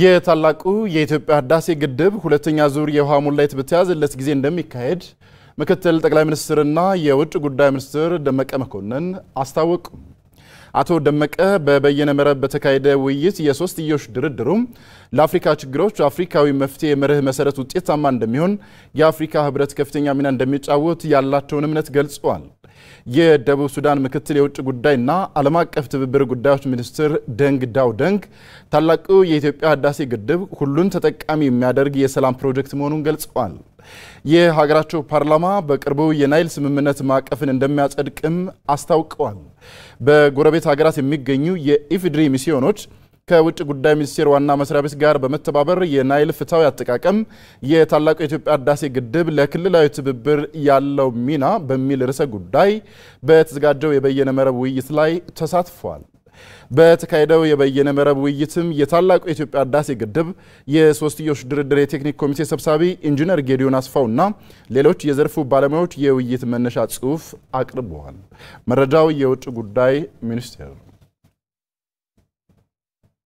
የታላቁ የኢትዮጵያ ህዳሴ ግድብ ሁለተኛ ዙር የውሃ ሙላይት በተያዘለት ጊዜ እንደሚካሄድ ምክትል ጠቅላይ ሚኒስትርና የውጭ ጉዳይ ሚኒስትር ደመቀ መኮንን አስታወቁ። አቶ ደመቀ በበየነ መረብ በተካሄደ ውይይት የሶስትዮሽ ድርድሩም ለአፍሪካ ችግሮች አፍሪካዊ መፍትሄ መርህ መሰረት ውጤታማ እንደሚሆን የአፍሪካ ህብረት ከፍተኛ ሚና እንደሚጫወት ያላቸውን እምነት ገልጸዋል። የደቡብ ሱዳን ምክትል የውጭ ጉዳይና ዓለም አቀፍ ትብብር ጉዳዮች ሚኒስትር ደንግ ዳው ደንግ ታላቁ የኢትዮጵያ ህዳሴ ግድብ ሁሉን ተጠቃሚ የሚያደርግ የሰላም ፕሮጀክት መሆኑን ገልጸዋል። የሀገራቸው ፓርላማ በቅርቡ የናይል ስምምነት ማዕቀፍን እንደሚያጸድቅም አስታውቀዋል። በጎረቤት ሀገራት የሚገኙ የኢፍድሪ ሚስዮኖች ከውጭ ጉዳይ ሚኒስቴር ዋና መስሪያ ቤት ጋር በመተባበር የናይል ፍትሐዊ አጠቃቀም የታላቁ የኢትዮጵያ ህዳሴ ግድብ ለክልላዊ ትብብር ያለው ሚና በሚል ርዕሰ ጉዳይ በተዘጋጀው የበየነ መረብ ውይይት ላይ ተሳትፏል። በተካሄደው የበየነ መረብ ውይይትም የታላቁ የኢትዮጵያ ህዳሴ ግድብ የሶስትዮሽ ድርድር የቴክኒክ ኮሚቴ ሰብሳቢ ኢንጂነር ጌዲዮን አስፋው ሌሎች የዘርፉ ባለሙያዎች የውይይት መነሻ ጽሑፍ አቅርበዋል። መረጃው የውጭ ጉዳይ ሚኒስቴር ነው።